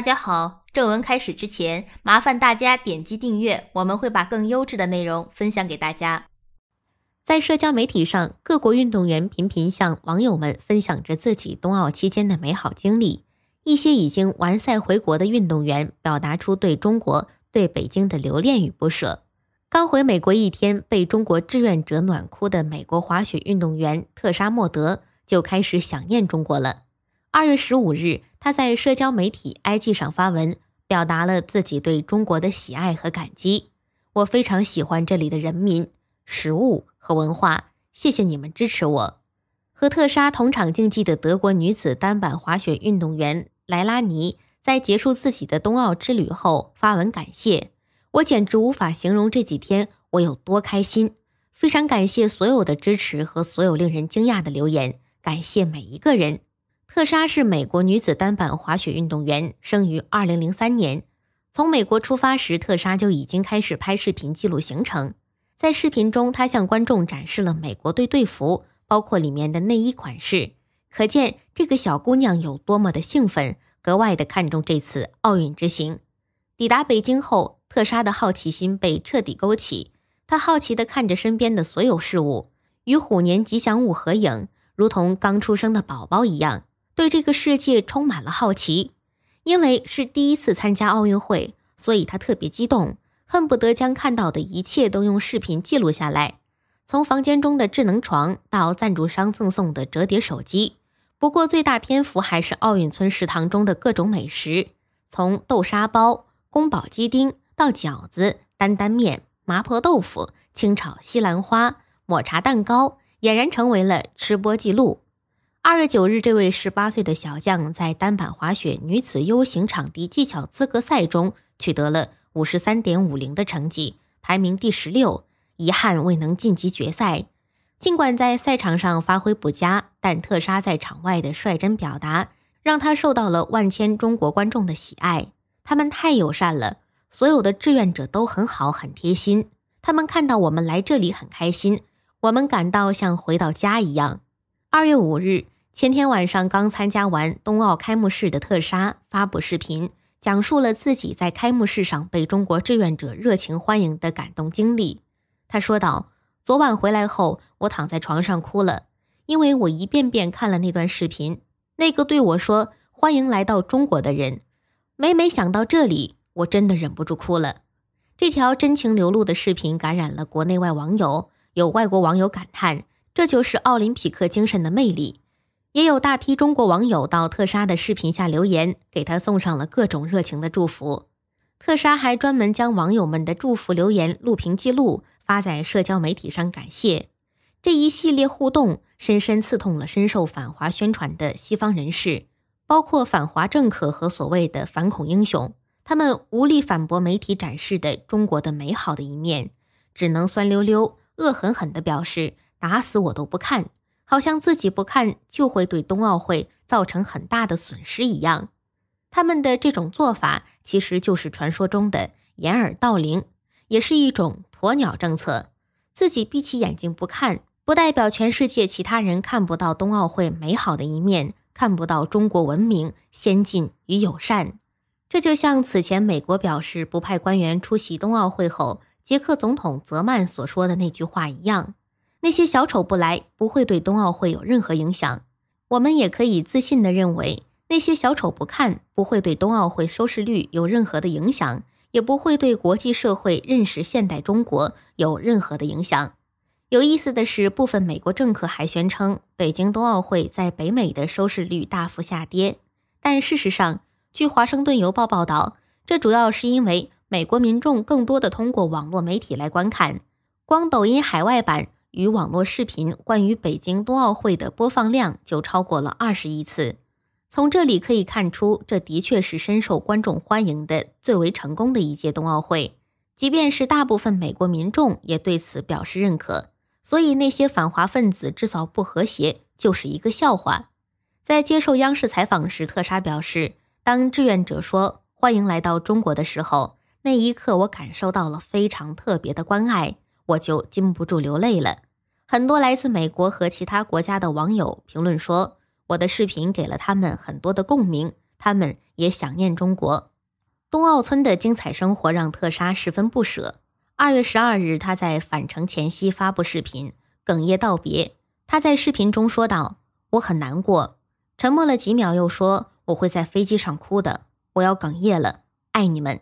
大家好，正文开始之前，麻烦大家点击订阅，我们会把更优质的内容分享给大家。在社交媒体上，各国运动员频频向网友们分享着自己冬奥期间的美好经历。一些已经完赛回国的运动员，表达出对中国、对北京的留恋与不舍。刚回美国一天，被中国志愿者暖哭的美国滑雪运动员特沙莫德就开始想念中国了。二月十五日，他在社交媒体 IG 上发文，表达了自己对中国的喜爱和感激。我非常喜欢这里的人民、食物和文化，谢谢你们支持我。和特莎同场竞技的德国女子单板滑雪运动员莱拉尼在结束自己的冬奥之旅后发文感谢。我简直无法形容这几天我有多开心，非常感谢所有的支持和所有令人惊讶的留言，感谢每一个人。特莎是美国女子单板滑雪运动员，生于二零零三年。从美国出发时，特莎就已经开始拍视频记录行程。在视频中，她向观众展示了美国队队服，包括里面的内衣款式，可见这个小姑娘有多么的兴奋，格外的看重这次奥运之行。抵达北京后，特莎的好奇心被彻底勾起，她好奇地看着身边的所有事物，与虎年吉祥物合影，如同刚出生的宝宝一样。对这个世界充满了好奇，因为是第一次参加奥运会，所以他特别激动，恨不得将看到的一切都用视频记录下来。从房间中的智能床到赞助商赠送的折叠手机，不过最大篇幅还是奥运村食堂中的各种美食，从豆沙包、宫保鸡丁到饺子、担担面、麻婆豆腐、清炒西兰花、抹茶蛋糕，俨然成为了吃播记录。二月九日，这位十八岁的小将在单板滑雪女子 U 型场地技巧资格赛中取得了五十三点五零的成绩，排名第十六，遗憾未能晋级决赛。尽管在赛场上发挥不佳，但特莎在场外的率真表达，让她受到了万千中国观众的喜爱。他们太友善了，所有的志愿者都很好，很贴心。他们看到我们来这里很开心，我们感到像回到家一样。二月五日，前天晚上刚参加完冬奥开幕式的特沙发布视频，讲述了自己在开幕式上被中国志愿者热情欢迎的感动经历。他说道：“昨晚回来后，我躺在床上哭了，因为我一遍遍看了那段视频，那个对我说欢迎来到中国的人。每每想到这里，我真的忍不住哭了。”这条真情流露的视频感染了国内外网友，有外国网友感叹。这就是奥林匹克精神的魅力。也有大批中国网友到特莎的视频下留言，给他送上了各种热情的祝福。特莎还专门将网友们的祝福留言录屏记录发在社交媒体上，感谢。这一系列互动深深刺痛了深受反华宣传的西方人士，包括反华政客和所谓的反恐英雄。他们无力反驳媒体展示的中国的美好的一面，只能酸溜溜、恶狠狠地表示。打死我都不看，好像自己不看就会对冬奥会造成很大的损失一样。他们的这种做法其实就是传说中的掩耳盗铃，也是一种鸵鸟政策。自己闭起眼睛不看，不代表全世界其他人看不到冬奥会美好的一面，看不到中国文明先进与友善。这就像此前美国表示不派官员出席冬奥会后，捷克总统泽曼所说的那句话一样。那些小丑不来，不会对冬奥会有任何影响。我们也可以自信地认为，那些小丑不看，不会对冬奥会收视率有任何的影响，也不会对国际社会认识现代中国有任何的影响。有意思的是，部分美国政客还宣称北京冬奥会，在北美的收视率大幅下跌。但事实上，据《华盛顿邮报》报道，这主要是因为美国民众更多的通过网络媒体来观看，光抖音海外版。与网络视频关于北京冬奥会的播放量就超过了二十亿次，从这里可以看出，这的确是深受观众欢迎的最为成功的一届冬奥会。即便是大部分美国民众也对此表示认可，所以那些反华分子制造不和谐就是一个笑话。在接受央视采访时，特莎表示：“当志愿者说欢迎来到中国的时候，那一刻我感受到了非常特别的关爱。”我就禁不住流泪了。很多来自美国和其他国家的网友评论说，我的视频给了他们很多的共鸣，他们也想念中国。冬奥村的精彩生活让特莎十分不舍。二月十二日，她在返程前夕发布视频，哽咽道别。她在视频中说道：“我很难过。”沉默了几秒，又说：“我会在飞机上哭的，我要哽咽了，爱你们。”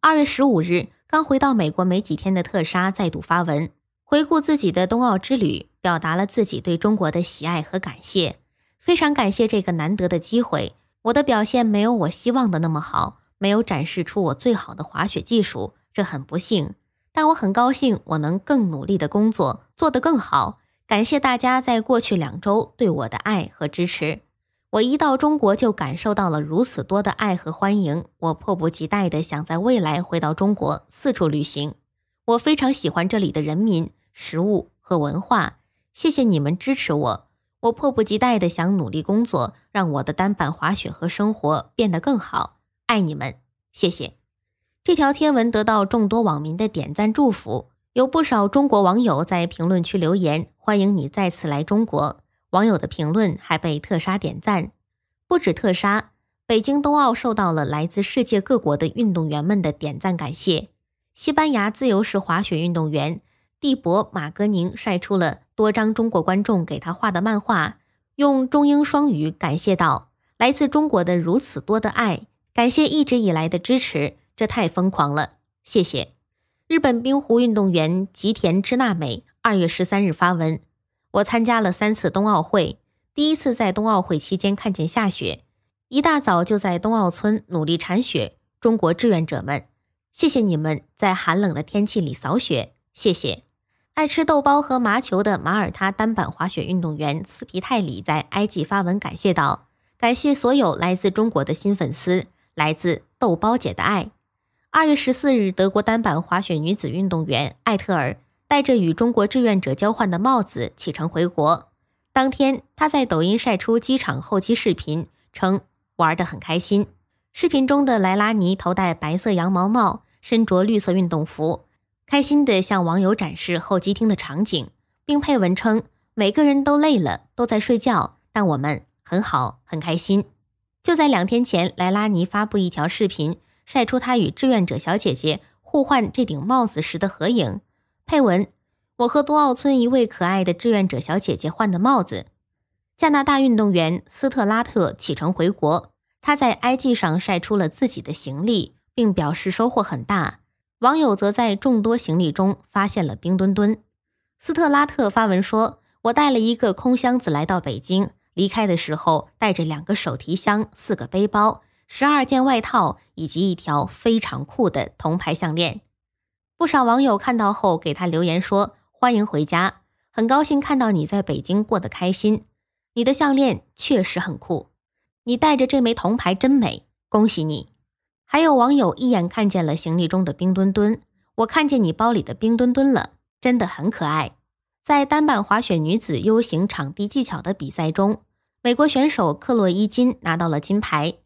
二月十五日。刚回到美国没几天的特莎再度发文，回顾自己的冬奥之旅，表达了自己对中国的喜爱和感谢。非常感谢这个难得的机会，我的表现没有我希望的那么好，没有展示出我最好的滑雪技术，这很不幸。但我很高兴，我能更努力的工作，做得更好。感谢大家在过去两周对我的爱和支持。我一到中国就感受到了如此多的爱和欢迎，我迫不及待的想在未来回到中国四处旅行。我非常喜欢这里的人民、食物和文化。谢谢你们支持我，我迫不及待的想努力工作，让我的单板滑雪和生活变得更好。爱你们，谢谢。这条贴文得到众多网民的点赞祝福，有不少中国网友在评论区留言，欢迎你再次来中国。网友的评论还被特杀点赞，不止特杀，北京冬奥受到了来自世界各国的运动员们的点赞感谢。西班牙自由式滑雪运动员蒂博·马格宁晒出了多张中国观众给他画的漫画，用中英双语感谢道：“来自中国的如此多的爱，感谢一直以来的支持，这太疯狂了，谢谢。”日本冰壶运动员吉田知那美二月十三日发文。我参加了三次冬奥会，第一次在冬奥会期间看见下雪，一大早就在冬奥村努力铲雪。中国志愿者们，谢谢你们在寒冷的天气里扫雪，谢谢。爱吃豆包和麻球的马耳他单板滑雪运动员斯皮泰里在 IG 发文感谢道：“感谢所有来自中国的新粉丝，来自豆包姐的爱。”二月十四日，德国单板滑雪女子运动员艾特尔。戴着与中国志愿者交换的帽子启程回国。当天，他在抖音晒出机场候机视频，称玩得很开心。视频中的莱拉尼头戴白色羊毛帽，身着绿色运动服，开心地向网友展示候机厅的场景，并配文称：“每个人都累了，都在睡觉，但我们很好，很开心。”就在两天前，莱拉尼发布一条视频，晒出他与志愿者小姐姐互换这顶帽子时的合影。配文：我和多奥村一位可爱的志愿者小姐姐换的帽子。加拿大运动员斯特拉特启程回国，他在 IG 上晒出了自己的行李，并表示收获很大。网友则在众多行李中发现了冰墩墩。斯特拉特发文说：“我带了一个空箱子来到北京，离开的时候带着两个手提箱、四个背包、十二件外套，以及一条非常酷的铜牌项链。”不少网友看到后给他留言说：“欢迎回家，很高兴看到你在北京过得开心。你的项链确实很酷，你戴着这枚铜牌真美，恭喜你。”还有网友一眼看见了行李中的冰墩墩，我看见你包里的冰墩墩了，真的很可爱。在单板滑雪女子 U 型场地技巧的比赛中，美国选手克洛伊金拿到了金牌，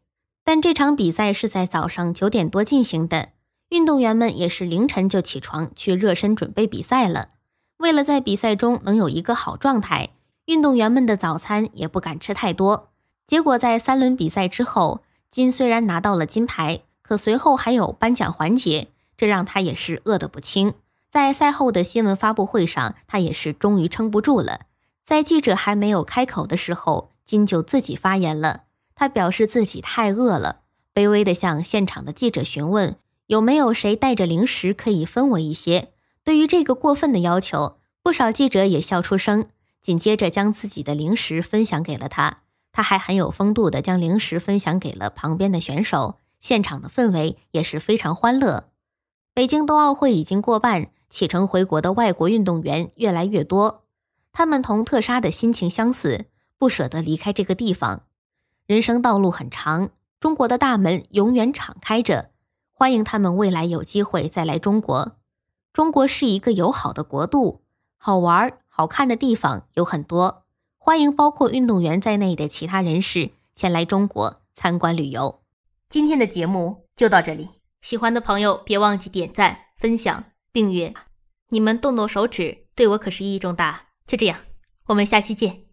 但这场比赛是在早上九点多进行的。运动员们也是凌晨就起床去热身准备比赛了。为了在比赛中能有一个好状态，运动员们的早餐也不敢吃太多。结果在三轮比赛之后，金虽然拿到了金牌，可随后还有颁奖环节，这让他也是饿得不轻。在赛后的新闻发布会上，他也是终于撑不住了。在记者还没有开口的时候，金就自己发言了。他表示自己太饿了，卑微地向现场的记者询问。有没有谁带着零食可以分我一些？对于这个过分的要求，不少记者也笑出声，紧接着将自己的零食分享给了他。他还很有风度地将零食分享给了旁边的选手。现场的氛围也是非常欢乐。北京冬奥会已经过半，启程回国的外国运动员越来越多，他们同特莎的心情相似，不舍得离开这个地方。人生道路很长，中国的大门永远敞开着。欢迎他们未来有机会再来中国。中国是一个友好的国度，好玩好看的地方有很多。欢迎包括运动员在内的其他人士前来中国参观旅游。今天的节目就到这里，喜欢的朋友别忘记点赞、分享、订阅。你们动动手指，对我可是意义重大。就这样，我们下期见。